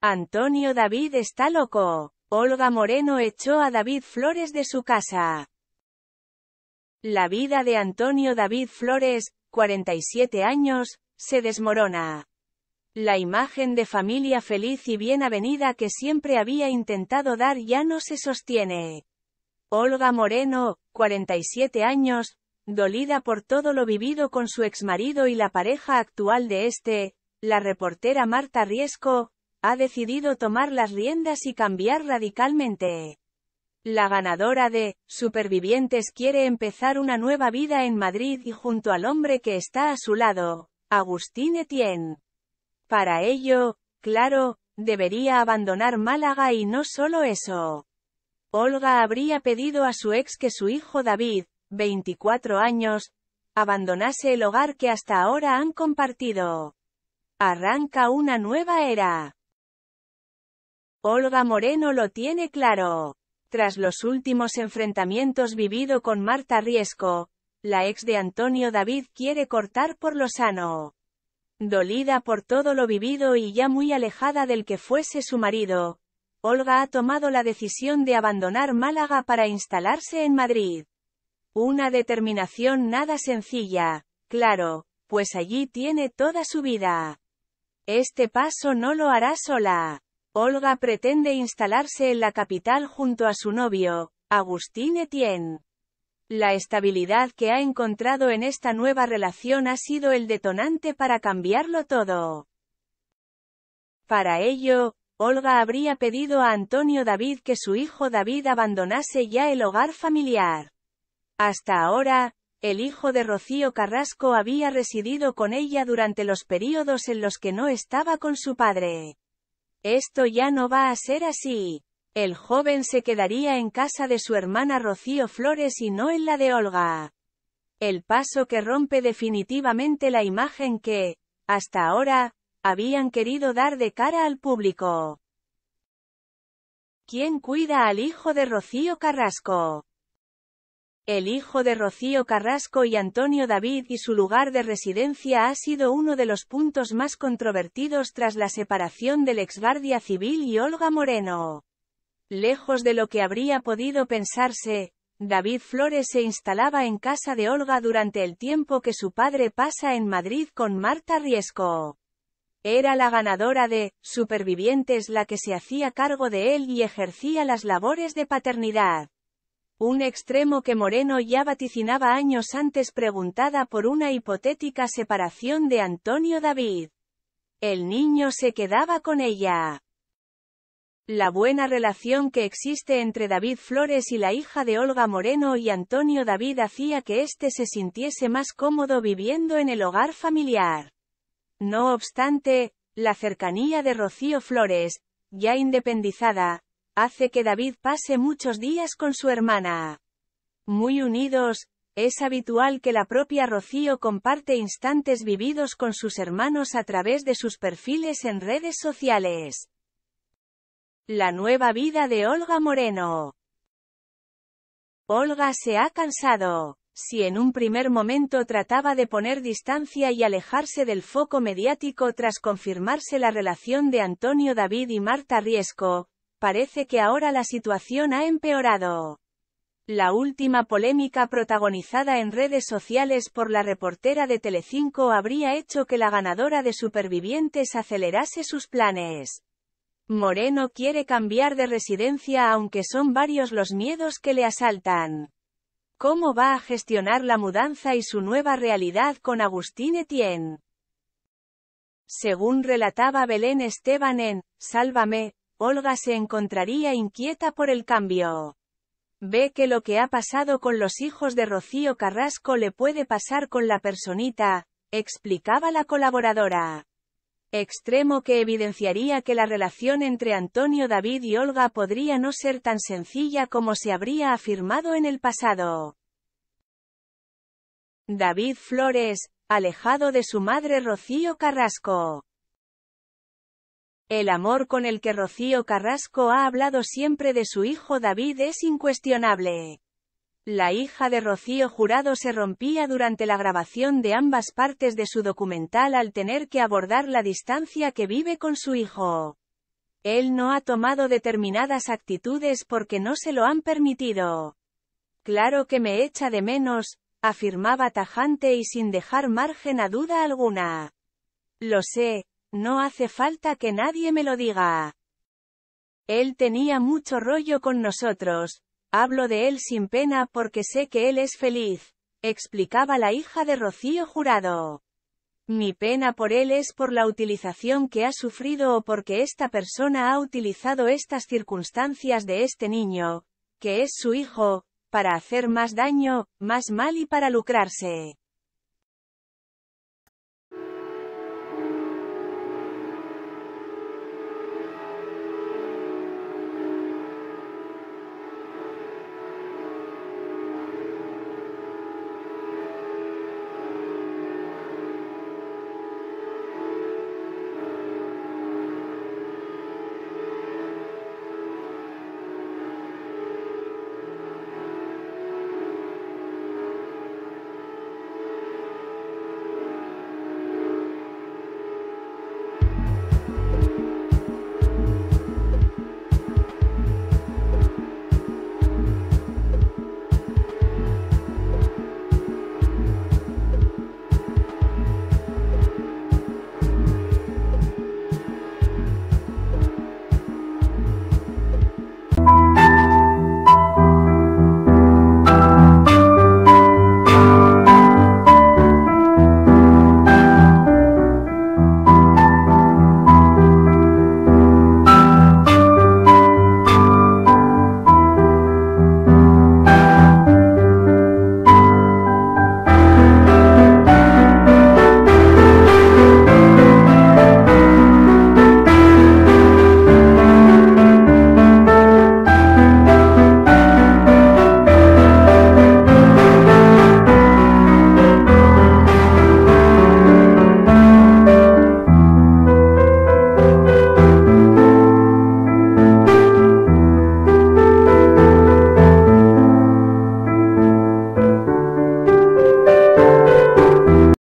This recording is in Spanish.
Antonio David está loco. Olga Moreno echó a David Flores de su casa. La vida de Antonio David Flores, 47 años, se desmorona. La imagen de familia feliz y bien avenida que siempre había intentado dar ya no se sostiene. Olga Moreno, 47 años, Dolida por todo lo vivido con su exmarido y la pareja actual de este, la reportera Marta Riesco, ha decidido tomar las riendas y cambiar radicalmente. La ganadora de Supervivientes quiere empezar una nueva vida en Madrid y junto al hombre que está a su lado, Agustín Etienne. Para ello, claro, debería abandonar Málaga y no solo eso. Olga habría pedido a su ex que su hijo David, 24 años, abandonase el hogar que hasta ahora han compartido. Arranca una nueva era. Olga Moreno lo tiene claro. Tras los últimos enfrentamientos vivido con Marta Riesco, la ex de Antonio David quiere cortar por lo sano. Dolida por todo lo vivido y ya muy alejada del que fuese su marido, Olga ha tomado la decisión de abandonar Málaga para instalarse en Madrid. Una determinación nada sencilla, claro, pues allí tiene toda su vida. Este paso no lo hará sola. Olga pretende instalarse en la capital junto a su novio, Agustín Etienne. La estabilidad que ha encontrado en esta nueva relación ha sido el detonante para cambiarlo todo. Para ello, Olga habría pedido a Antonio David que su hijo David abandonase ya el hogar familiar. Hasta ahora, el hijo de Rocío Carrasco había residido con ella durante los períodos en los que no estaba con su padre. Esto ya no va a ser así. El joven se quedaría en casa de su hermana Rocío Flores y no en la de Olga. El paso que rompe definitivamente la imagen que, hasta ahora, habían querido dar de cara al público. ¿Quién cuida al hijo de Rocío Carrasco? el hijo de Rocío Carrasco y Antonio David y su lugar de residencia ha sido uno de los puntos más controvertidos tras la separación del ex guardia civil y Olga Moreno. Lejos de lo que habría podido pensarse, David Flores se instalaba en casa de Olga durante el tiempo que su padre pasa en Madrid con Marta Riesco. Era la ganadora de Supervivientes la que se hacía cargo de él y ejercía las labores de paternidad un extremo que Moreno ya vaticinaba años antes preguntada por una hipotética separación de Antonio David. El niño se quedaba con ella. La buena relación que existe entre David Flores y la hija de Olga Moreno y Antonio David hacía que éste se sintiese más cómodo viviendo en el hogar familiar. No obstante, la cercanía de Rocío Flores, ya independizada, hace que David pase muchos días con su hermana. Muy unidos, es habitual que la propia Rocío comparte instantes vividos con sus hermanos a través de sus perfiles en redes sociales. La nueva vida de Olga Moreno. Olga se ha cansado. Si en un primer momento trataba de poner distancia y alejarse del foco mediático tras confirmarse la relación de Antonio David y Marta Riesco, parece que ahora la situación ha empeorado. La última polémica protagonizada en redes sociales por la reportera de Telecinco habría hecho que la ganadora de Supervivientes acelerase sus planes. Moreno quiere cambiar de residencia aunque son varios los miedos que le asaltan. ¿Cómo va a gestionar la mudanza y su nueva realidad con Agustín Etienne? Según relataba Belén Esteban en Sálvame, Olga se encontraría inquieta por el cambio. Ve que lo que ha pasado con los hijos de Rocío Carrasco le puede pasar con la personita, explicaba la colaboradora. Extremo que evidenciaría que la relación entre Antonio David y Olga podría no ser tan sencilla como se habría afirmado en el pasado. David Flores, alejado de su madre Rocío Carrasco. El amor con el que Rocío Carrasco ha hablado siempre de su hijo David es incuestionable. La hija de Rocío Jurado se rompía durante la grabación de ambas partes de su documental al tener que abordar la distancia que vive con su hijo. Él no ha tomado determinadas actitudes porque no se lo han permitido. Claro que me echa de menos, afirmaba tajante y sin dejar margen a duda alguna. Lo sé, no hace falta que nadie me lo diga. Él tenía mucho rollo con nosotros, hablo de él sin pena porque sé que él es feliz, explicaba la hija de Rocío Jurado. Mi pena por él es por la utilización que ha sufrido o porque esta persona ha utilizado estas circunstancias de este niño, que es su hijo, para hacer más daño, más mal y para lucrarse.